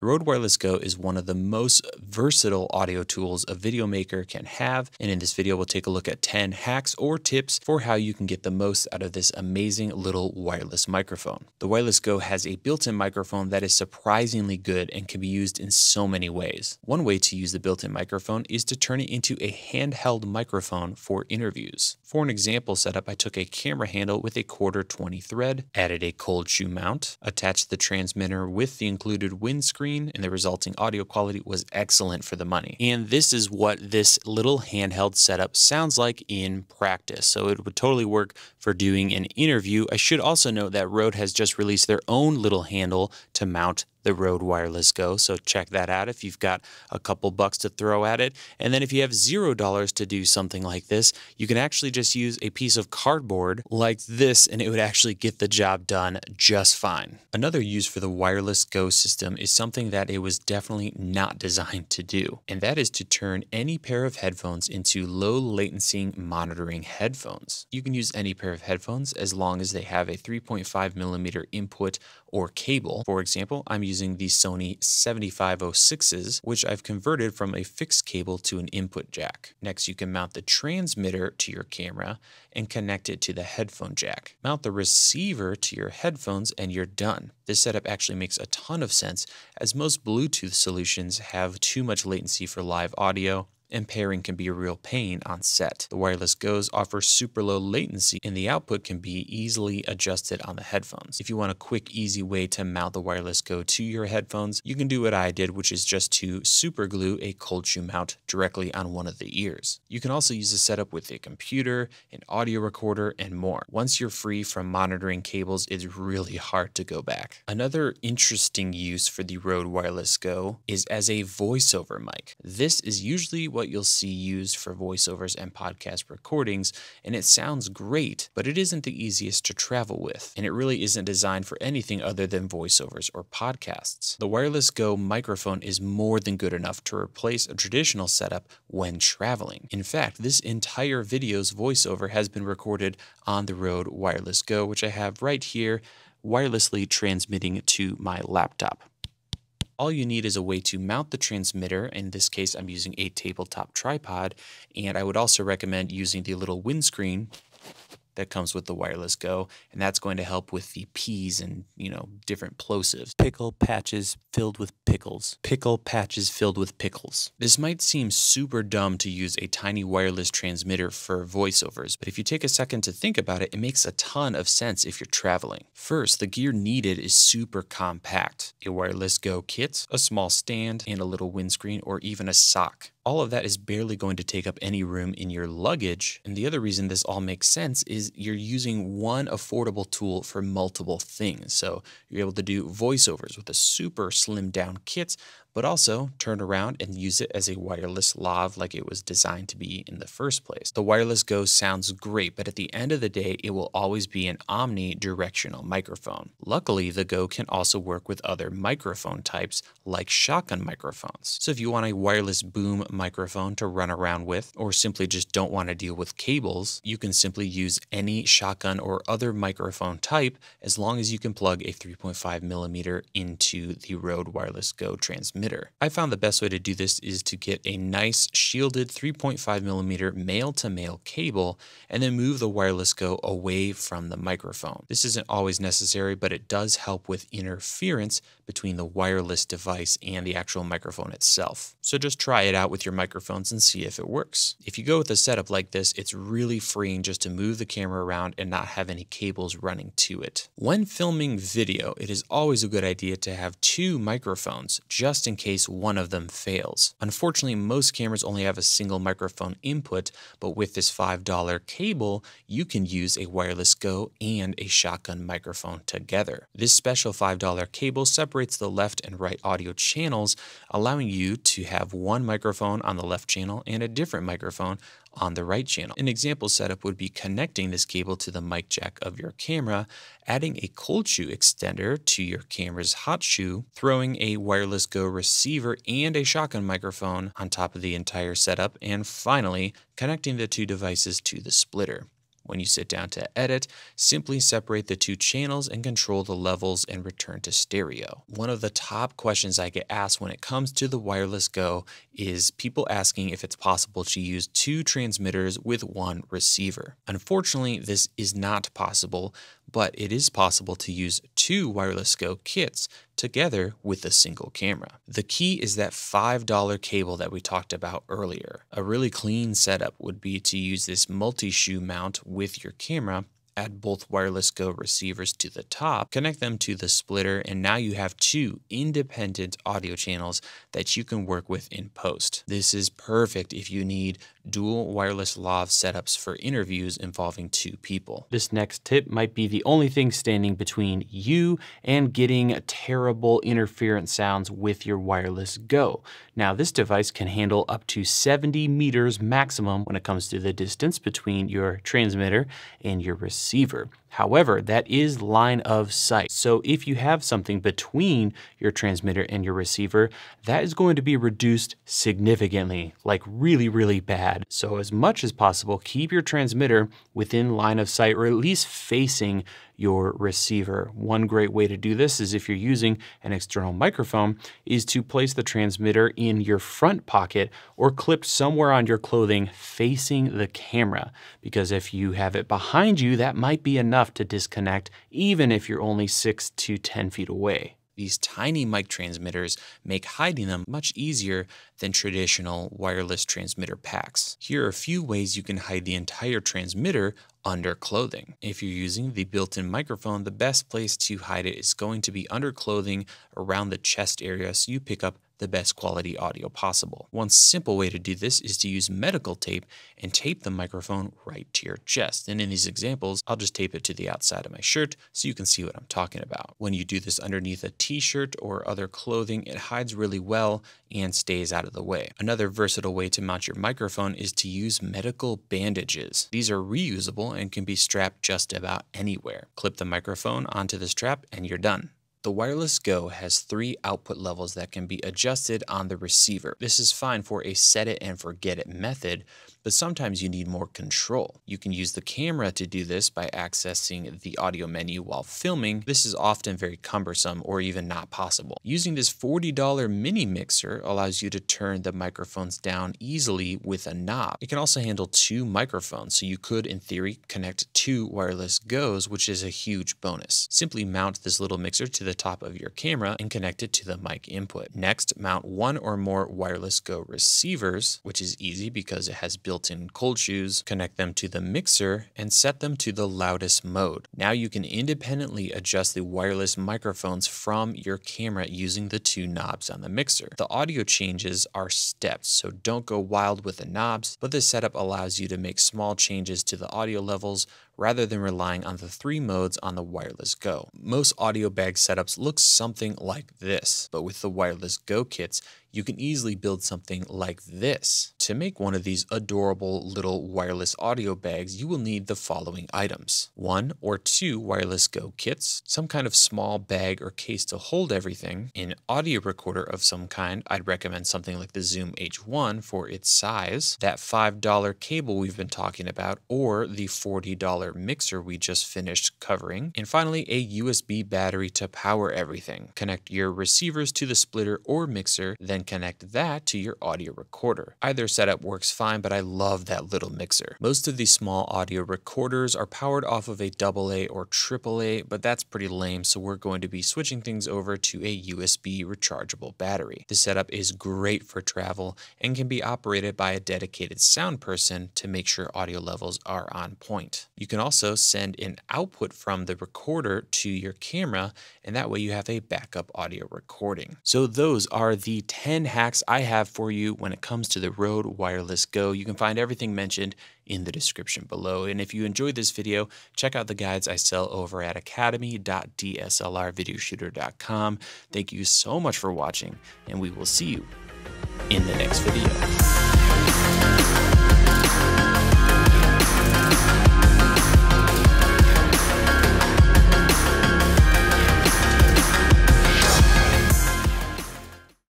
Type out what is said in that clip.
Rode Wireless Go is one of the most versatile audio tools a video maker can have, and in this video we'll take a look at 10 hacks or tips for how you can get the most out of this amazing little wireless microphone. The Wireless Go has a built-in microphone that is surprisingly good and can be used in so many ways. One way to use the built-in microphone is to turn it into a handheld microphone for interviews. For an example setup, I took a camera handle with a quarter 20 thread, added a cold shoe mount, attached the transmitter with the included windscreen, and the resulting audio quality was excellent for the money. And this is what this little handheld setup sounds like in practice. So it would totally work for doing an interview. I should also note that Rode has just released their own little handle to mount the Rode Wireless Go. So check that out if you've got a couple bucks to throw at it. And then if you have zero dollars to do something like this, you can actually just use a piece of cardboard like this and it would actually get the job done just fine. Another use for the Wireless Go system is something that it was definitely not designed to do, and that is to turn any pair of headphones into low latency monitoring headphones. You can use any pair of headphones as long as they have a 3.5 millimeter input or cable. For example, I'm using using the Sony 7506s, which I've converted from a fixed cable to an input jack. Next, you can mount the transmitter to your camera and connect it to the headphone jack. Mount the receiver to your headphones and you're done. This setup actually makes a ton of sense as most Bluetooth solutions have too much latency for live audio and pairing can be a real pain on set. The wireless goes offer super low latency and the output can be easily adjusted on the headphones. If you want a quick, easy way to mount the wireless go to your headphones, you can do what I did, which is just to super glue a cold shoe mount directly on one of the ears. You can also use the setup with a computer, an audio recorder, and more. Once you're free from monitoring cables, it's really hard to go back. Another interesting use for the Rode Wireless Go is as a voiceover mic. This is usually what what you'll see used for voiceovers and podcast recordings, and it sounds great, but it isn't the easiest to travel with, and it really isn't designed for anything other than voiceovers or podcasts. The Wireless Go microphone is more than good enough to replace a traditional setup when traveling. In fact, this entire video's voiceover has been recorded on the Rode Wireless Go, which I have right here wirelessly transmitting to my laptop all you need is a way to mount the transmitter. In this case, I'm using a tabletop tripod, and I would also recommend using the little windscreen that comes with the Wireless Go, and that's going to help with the peas and, you know, different plosives. Pickle patches filled with pickles. Pickle patches filled with pickles. This might seem super dumb to use a tiny wireless transmitter for voiceovers, but if you take a second to think about it, it makes a ton of sense if you're traveling. First, the gear needed is super compact. A Wireless Go kit, a small stand, and a little windscreen or even a sock all of that is barely going to take up any room in your luggage. And the other reason this all makes sense is you're using one affordable tool for multiple things. So you're able to do voiceovers with a super slim down kit but also turn around and use it as a wireless lav like it was designed to be in the first place. The wireless Go sounds great, but at the end of the day, it will always be an omnidirectional microphone. Luckily, the Go can also work with other microphone types like shotgun microphones. So if you want a wireless boom microphone to run around with, or simply just don't want to deal with cables, you can simply use any shotgun or other microphone type as long as you can plug a 3.5 millimeter into the Rode Wireless Go transmitter emitter. I found the best way to do this is to get a nice shielded 3.5 millimeter male to male cable and then move the wireless go away from the microphone. This isn't always necessary, but it does help with interference between the wireless device and the actual microphone itself. So just try it out with your microphones and see if it works. If you go with a setup like this, it's really freeing just to move the camera around and not have any cables running to it. When filming video, it is always a good idea to have two microphones just in case one of them fails. Unfortunately, most cameras only have a single microphone input, but with this $5 cable, you can use a wireless Go and a shotgun microphone together. This special $5 cable separates the left and right audio channels, allowing you to have one microphone on the left channel and a different microphone on the right channel. An example setup would be connecting this cable to the mic jack of your camera, adding a cold shoe extender to your camera's hot shoe, throwing a wireless Go receiver and a shotgun microphone on top of the entire setup, and finally, connecting the two devices to the splitter. When you sit down to edit, simply separate the two channels and control the levels and return to stereo. One of the top questions I get asked when it comes to the Wireless Go is people asking if it's possible to use two transmitters with one receiver. Unfortunately, this is not possible, but it is possible to use two wireless Go kits together with a single camera. The key is that $5 cable that we talked about earlier. A really clean setup would be to use this multi-shoe mount with your camera add both wireless go receivers to the top, connect them to the splitter, and now you have two independent audio channels that you can work with in post. This is perfect if you need dual wireless lav setups for interviews involving two people. This next tip might be the only thing standing between you and getting terrible interference sounds with your wireless Go. Now this device can handle up to 70 meters maximum when it comes to the distance between your transmitter and your receiver. However, that is line of sight. So if you have something between your transmitter and your receiver, that is going to be reduced significantly, like really, really bad. So as much as possible, keep your transmitter within line of sight or at least facing your receiver. One great way to do this is if you're using an external microphone is to place the transmitter in your front pocket or clipped somewhere on your clothing facing the camera. Because if you have it behind you, that might be enough to disconnect even if you're only six to 10 feet away. These tiny mic transmitters make hiding them much easier than traditional wireless transmitter packs. Here are a few ways you can hide the entire transmitter under clothing. If you're using the built-in microphone, the best place to hide it is going to be under clothing around the chest area so you pick up the best quality audio possible. One simple way to do this is to use medical tape and tape the microphone right to your chest. And in these examples, I'll just tape it to the outside of my shirt so you can see what I'm talking about. When you do this underneath a t-shirt or other clothing, it hides really well and stays out of the way. Another versatile way to mount your microphone is to use medical bandages. These are reusable and can be strapped just about anywhere. Clip the microphone onto the strap and you're done. The Wireless Go has three output levels that can be adjusted on the receiver. This is fine for a set it and forget it method, but sometimes you need more control. You can use the camera to do this by accessing the audio menu while filming. This is often very cumbersome or even not possible. Using this $40 mini mixer allows you to turn the microphones down easily with a knob. It can also handle two microphones, so you could, in theory, connect two wireless goes, which is a huge bonus. Simply mount this little mixer to the top of your camera and connect it to the mic input. Next, mount one or more wireless Go receivers, which is easy because it has built-in cold shoes, connect them to the mixer, and set them to the loudest mode. Now you can independently adjust the wireless microphones from your camera using the two knobs on the mixer. The audio changes are stepped, so don't go wild with the knobs, but this setup allows you to make small changes to the audio levels rather than relying on the three modes on the Wireless Go. Most audio bag setups look something like this, but with the Wireless Go kits, you can easily build something like this. To make one of these adorable little wireless audio bags, you will need the following items. One or two Wireless Go kits, some kind of small bag or case to hold everything, an audio recorder of some kind, I'd recommend something like the Zoom H1 for its size, that $5 cable we've been talking about, or the $40 mixer we just finished covering, and finally a USB battery to power everything. Connect your receivers to the splitter or mixer, then then connect that to your audio recorder. Either setup works fine, but I love that little mixer. Most of these small audio recorders are powered off of a AA or AAA, but that's pretty lame, so we're going to be switching things over to a USB rechargeable battery. The setup is great for travel and can be operated by a dedicated sound person to make sure audio levels are on point. You can also send an output from the recorder to your camera, and that way you have a backup audio recording. So those are the 10 10 hacks I have for you when it comes to the Rode Wireless Go. You can find everything mentioned in the description below. And if you enjoyed this video, check out the guides I sell over at academy.dslrvideoshooter.com. Thank you so much for watching, and we will see you in the next video.